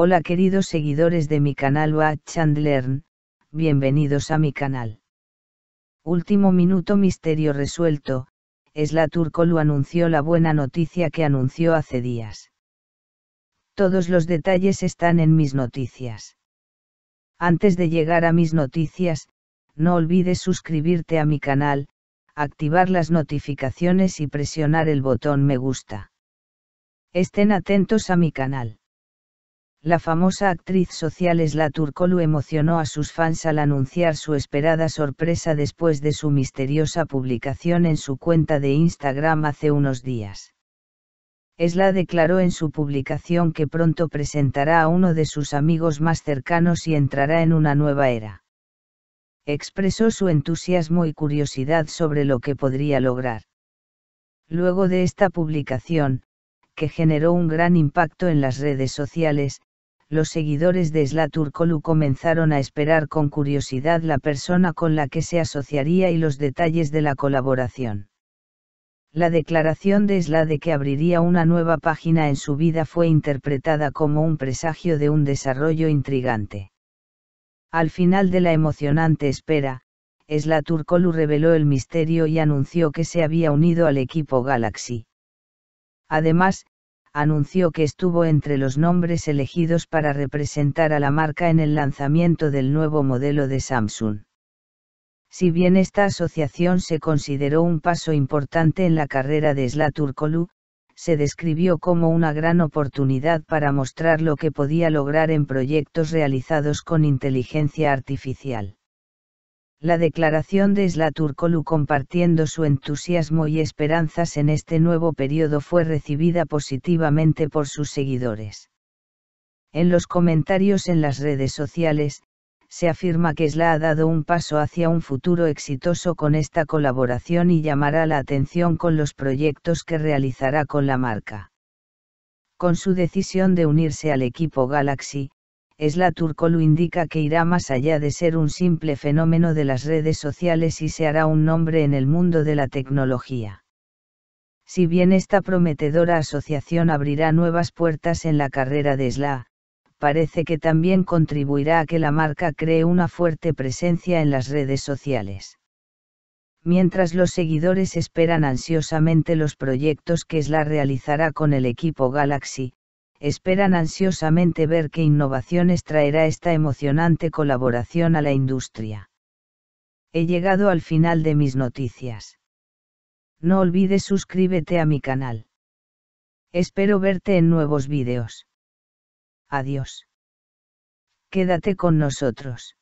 Hola queridos seguidores de mi canal Watch and bienvenidos a mi canal. Último minuto misterio resuelto, Turco lo anunció la buena noticia que anunció hace días. Todos los detalles están en mis noticias. Antes de llegar a mis noticias, no olvides suscribirte a mi canal, activar las notificaciones y presionar el botón me gusta. Estén atentos a mi canal la famosa actriz social Esla Turcolu emocionó a sus fans al anunciar su esperada sorpresa después de su misteriosa publicación en su cuenta de Instagram hace unos días. Esla declaró en su publicación que pronto presentará a uno de sus amigos más cercanos y entrará en una nueva era. Expresó su entusiasmo y curiosidad sobre lo que podría lograr. Luego de esta publicación, que generó un gran impacto en las redes sociales, los seguidores de Turkolu comenzaron a esperar con curiosidad la persona con la que se asociaría y los detalles de la colaboración. La declaración de Sla de que abriría una nueva página en su vida fue interpretada como un presagio de un desarrollo intrigante. Al final de la emocionante espera, Turkolu reveló el misterio y anunció que se había unido al equipo Galaxy. Además, anunció que estuvo entre los nombres elegidos para representar a la marca en el lanzamiento del nuevo modelo de Samsung. Si bien esta asociación se consideró un paso importante en la carrera de Slaturkolu, se describió como una gran oportunidad para mostrar lo que podía lograr en proyectos realizados con inteligencia artificial la declaración de Isla Turkolu compartiendo su entusiasmo y esperanzas en este nuevo periodo fue recibida positivamente por sus seguidores. En los comentarios en las redes sociales, se afirma que Sla ha dado un paso hacia un futuro exitoso con esta colaboración y llamará la atención con los proyectos que realizará con la marca. Con su decisión de unirse al equipo Galaxy, Turco lo indica que irá más allá de ser un simple fenómeno de las redes sociales y se hará un nombre en el mundo de la tecnología. Si bien esta prometedora asociación abrirá nuevas puertas en la carrera de SLA, parece que también contribuirá a que la marca cree una fuerte presencia en las redes sociales. Mientras los seguidores esperan ansiosamente los proyectos que SLA realizará con el equipo Galaxy, esperan ansiosamente ver qué innovaciones traerá esta emocionante colaboración a la industria. He llegado al final de mis noticias. No olvides suscríbete a mi canal. Espero verte en nuevos vídeos. Adiós. Quédate con nosotros.